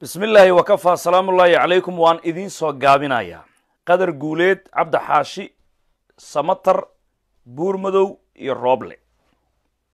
bismi illaahi wakafaa salaamu ullaahi calaykum waan idiin soo gaabinayaa qadar guuleed cabdixaashi xaashi samatar buur madow iyo rooble